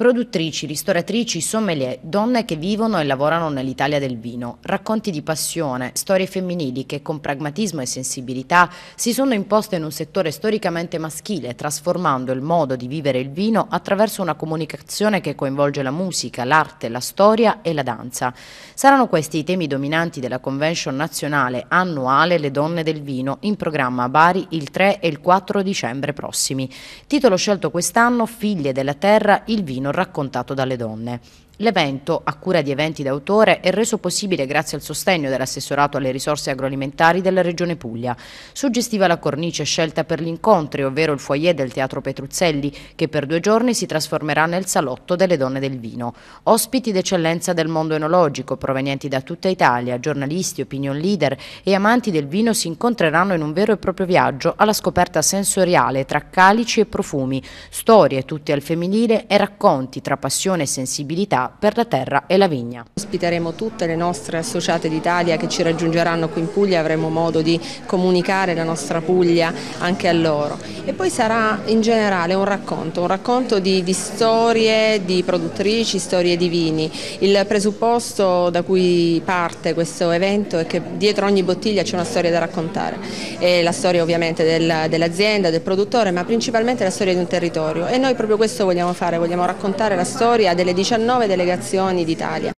Produttrici, ristoratrici, sommelier, donne che vivono e lavorano nell'Italia del vino, racconti di passione, storie femminili che con pragmatismo e sensibilità si sono imposte in un settore storicamente maschile, trasformando il modo di vivere il vino attraverso una comunicazione che coinvolge la musica, l'arte, la storia e la danza. Saranno questi i temi dominanti della convention nazionale annuale Le donne del vino, in programma a Bari il 3 e il 4 dicembre prossimi. Titolo scelto quest'anno Figlie della terra, il vino raccontato dalle donne. L'evento, a cura di eventi d'autore, è reso possibile grazie al sostegno dell'assessorato alle risorse agroalimentari della Regione Puglia. Suggestiva la cornice scelta per gli incontri, ovvero il foyer del Teatro Petruzzelli, che per due giorni si trasformerà nel salotto delle donne del vino. Ospiti d'eccellenza del mondo enologico, provenienti da tutta Italia, giornalisti, opinion leader e amanti del vino si incontreranno in un vero e proprio viaggio alla scoperta sensoriale tra calici e profumi, storie tutte al femminile e racconti tra passione e sensibilità per la terra e la vigna ospiteremo tutte le nostre associate d'Italia che ci raggiungeranno qui in Puglia, avremo modo di comunicare la nostra Puglia anche a loro. E poi sarà in generale un racconto, un racconto di, di storie di produttrici, storie di vini. Il presupposto da cui parte questo evento è che dietro ogni bottiglia c'è una storia da raccontare, e la storia ovviamente del, dell'azienda, del produttore, ma principalmente la storia di un territorio e noi proprio questo vogliamo fare, vogliamo raccontare la storia delle 19 delegazioni d'Italia.